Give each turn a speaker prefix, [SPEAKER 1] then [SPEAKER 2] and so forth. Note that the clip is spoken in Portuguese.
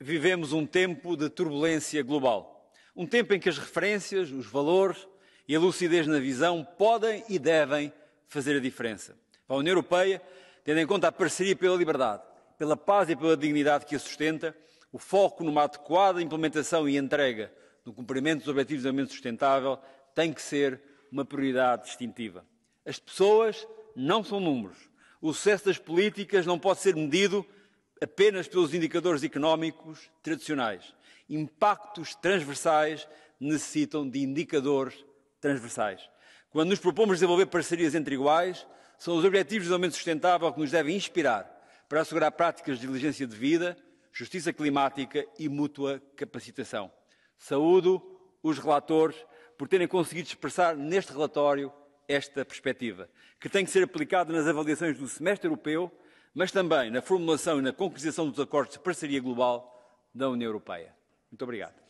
[SPEAKER 1] vivemos um tempo de turbulência global. Um tempo em que as referências, os valores e a lucidez na visão podem e devem fazer a diferença. Para a União Europeia, tendo em conta a parceria pela liberdade, pela paz e pela dignidade que a sustenta, o foco numa adequada implementação e entrega no cumprimento dos Objetivos de Desenvolvimento Sustentável tem que ser uma prioridade distintiva. As pessoas não são números. O sucesso das políticas não pode ser medido apenas pelos indicadores económicos tradicionais. Impactos transversais necessitam de indicadores transversais. Quando nos propomos desenvolver parcerias entre iguais, são os objetivos de aumento sustentável que nos devem inspirar para assegurar práticas de diligência de vida, justiça climática e mútua capacitação. Saúdo os relatores por terem conseguido expressar neste relatório esta perspectiva, que tem que ser aplicada nas avaliações do semestre europeu mas também na formulação e na concretização dos acordos de parceria global da União Europeia. Muito obrigado.